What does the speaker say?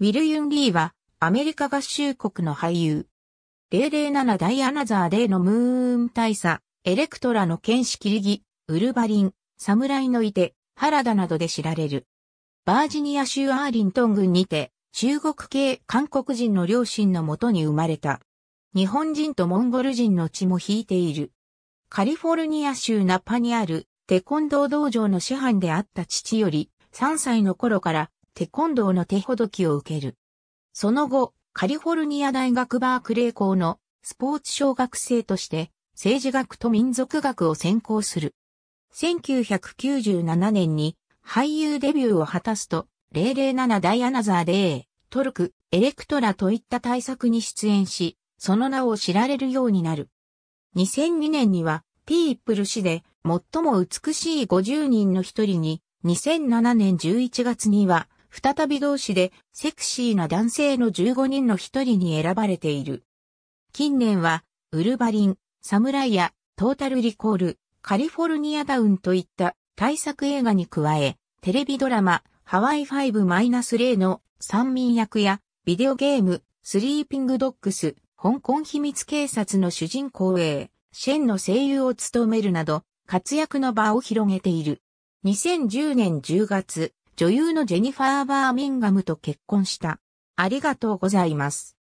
ウィル・ユン・リーは、アメリカ合衆国の俳優。007ダイアナザーデーのムーン大佐、エレクトラの剣士キリギ、ウルバリン、サムライのいて、原田などで知られる。バージニア州アーリントン郡にて、中国系韓国人の両親のもとに生まれた。日本人とモンゴル人の血も引いている。カリフォルニア州ナッパにあるテコンドー道場の師範であった父より、3歳の頃からテコンドーの手ほどきを受ける。その後、カリフォルニア大学バークレー校のスポーツ小学生として政治学と民族学を専攻する。1997年に俳優デビューを果たすと、007ダイアナザーレイ、トルク、エレクトラといった大作に出演し、その名を知られるようになる。2002年には、ピープル氏で最も美しい50人の一人に、2007年11月には、再び同士でセクシーな男性の15人の一人に選ばれている。近年は、ウルバリン、サムライア、トータルリコール、カリフォルニアダウンといった大作映画に加え、テレビドラマ、ハワイ5-0の三民役や、ビデオゲーム、スリーピングドッグス、香港秘密警察の主人公 A、シェンの声優を務めるなど、活躍の場を広げている。2010年10月、女優のジェニファー・バーミンガムと結婚した。ありがとうございます。